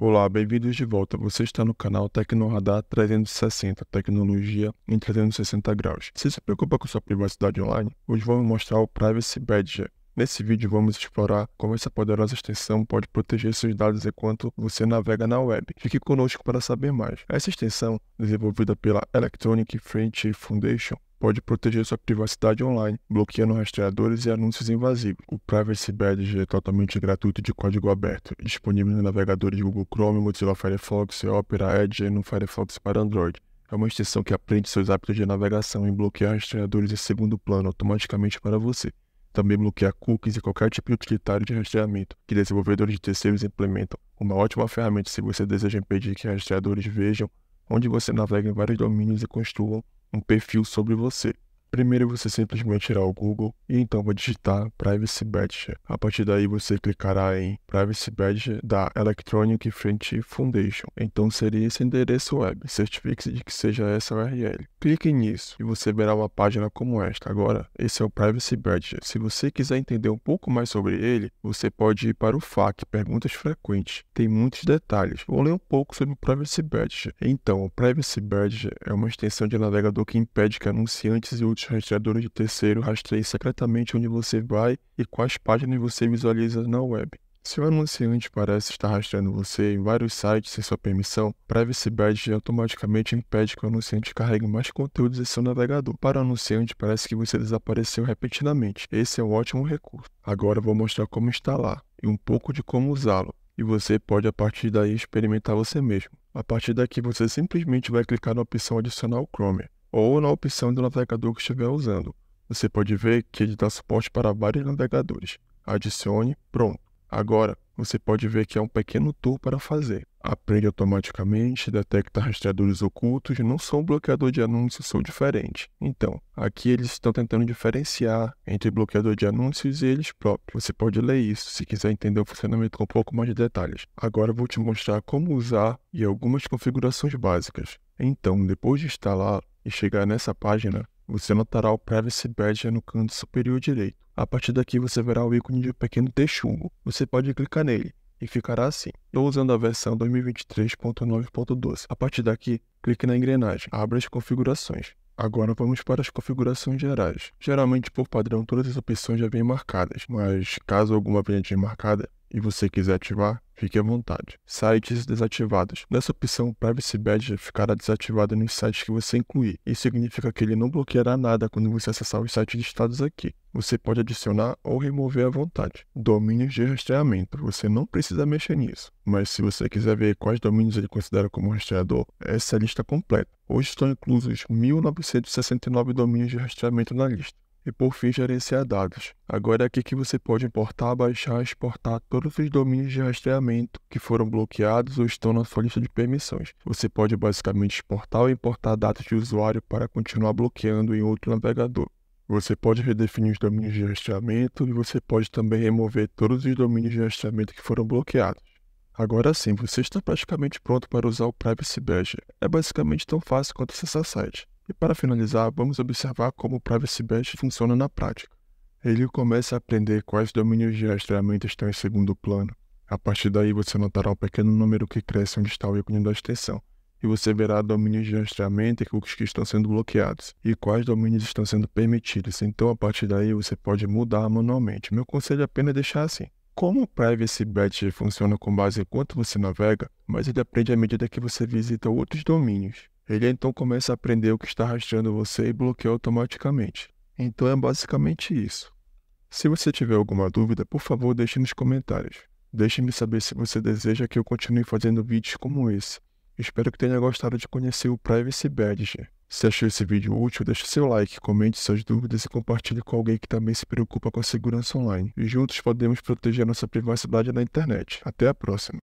Olá, bem-vindos de volta. Você está no canal Tecnoradar 360, tecnologia em 360 graus. Se você se preocupa com sua privacidade online, hoje vamos mostrar o Privacy Badger. Nesse vídeo vamos explorar como essa poderosa extensão pode proteger seus dados enquanto você navega na web. Fique conosco para saber mais. Essa extensão, desenvolvida pela Electronic Frontier Foundation, pode proteger sua privacidade online, bloqueando rastreadores e anúncios invasivos. O Privacy Badge é totalmente gratuito de código aberto, disponível nos navegadores Google Chrome, Mozilla Firefox, Opera, Edge e no Firefox para Android. É uma extensão que aprende seus hábitos de navegação e bloqueia rastreadores em segundo plano automaticamente para você. Também bloqueia cookies e qualquer tipo de utilitário de rastreamento que desenvolvedores de terceiros implementam. Uma ótima ferramenta se você deseja impedir que rastreadores vejam onde você navega em vários domínios e construam um perfil sobre você. Primeiro você simplesmente irá ao Google e então vai digitar Privacy Badge. A partir daí você clicará em Privacy Badge da Electronic Frontier Foundation. Então seria esse endereço web. Certifique-se de que seja essa URL. Clique nisso e você verá uma página como esta. Agora, esse é o Privacy Badge. Se você quiser entender um pouco mais sobre ele, você pode ir para o FAQ, perguntas frequentes. Tem muitos detalhes. Vou ler um pouco sobre o Privacy Badge. Então, o Privacy Badge é uma extensão de navegador que impede que anunciantes e outros rastreadores de terceiro rastreiem secretamente onde você vai e quais páginas você visualiza na web. Se o anunciante parece estar rastreando você em vários sites sem sua permissão, Privacy Badge automaticamente impede que o anunciante carregue mais conteúdos em seu navegador. Para o anunciante, parece que você desapareceu repetidamente. Esse é um ótimo recurso. Agora vou mostrar como instalar e um pouco de como usá-lo. E você pode a partir daí experimentar você mesmo. A partir daqui, você simplesmente vai clicar na opção adicionar o Chrome ou na opção do navegador que estiver usando. Você pode ver que ele dá suporte para vários navegadores. Adicione, pronto. Agora, você pode ver que é um pequeno tour para fazer. Aprende automaticamente, detecta rastreadores ocultos, não são um bloqueador de anúncios, são diferentes. Então, aqui eles estão tentando diferenciar entre bloqueador de anúncios e eles próprios. Você pode ler isso se quiser entender o funcionamento com um pouco mais de detalhes. Agora eu vou te mostrar como usar e algumas configurações básicas. Então, depois de instalar, e chegar nessa página, você notará o Privacy Badge no canto superior direito. A partir daqui você verá o ícone de um pequeno texugo. Você pode clicar nele e ficará assim. Estou usando a versão 2023.9.12. A partir daqui, clique na engrenagem, abra as configurações. Agora vamos para as configurações gerais. Geralmente, por padrão, todas as opções já vêm marcadas, mas caso alguma venha desmarcada, e você quiser ativar, fique à vontade. Sites desativados. Nessa opção, Privacy Badge ficará desativado nos sites que você incluir. Isso significa que ele não bloqueará nada quando você acessar os sites listados aqui. Você pode adicionar ou remover à vontade. Domínios de rastreamento. Você não precisa mexer nisso. Mas se você quiser ver quais domínios ele considera como rastreador, essa é a lista completa. Hoje estão inclusos 1.969 domínios de rastreamento na lista e por fim gerenciar dados. Agora é aqui que você pode importar, baixar e exportar todos os domínios de rastreamento que foram bloqueados ou estão na sua lista de permissões. Você pode basicamente exportar ou importar dados de usuário para continuar bloqueando em outro navegador. Você pode redefinir os domínios de rastreamento e você pode também remover todos os domínios de rastreamento que foram bloqueados. Agora sim, você está praticamente pronto para usar o Privacy Badge. É basicamente tão fácil quanto acessar site. E para finalizar, vamos observar como o Privacy Bash funciona na prática. Ele começa a aprender quais domínios de rastreamento estão em segundo plano. A partir daí, você notará um pequeno número que cresce onde está o ícone da extensão, e você verá domínios de rastreamento e cookies que estão sendo bloqueados, e quais domínios estão sendo permitidos. Então, a partir daí, você pode mudar manualmente. Meu conselho é apenas deixar assim. Como o Privacy Batch funciona com base em quanto você navega, mas ele aprende à medida que você visita outros domínios. Ele então começa a aprender o que está rastreando você e bloqueia automaticamente. Então é basicamente isso. Se você tiver alguma dúvida, por favor, deixe nos comentários. Deixe-me saber se você deseja que eu continue fazendo vídeos como esse. Espero que tenha gostado de conhecer o Privacy Badger. Se achou esse vídeo útil, deixe seu like, comente suas dúvidas e compartilhe com alguém que também se preocupa com a segurança online. E juntos podemos proteger nossa privacidade na internet. Até a próxima!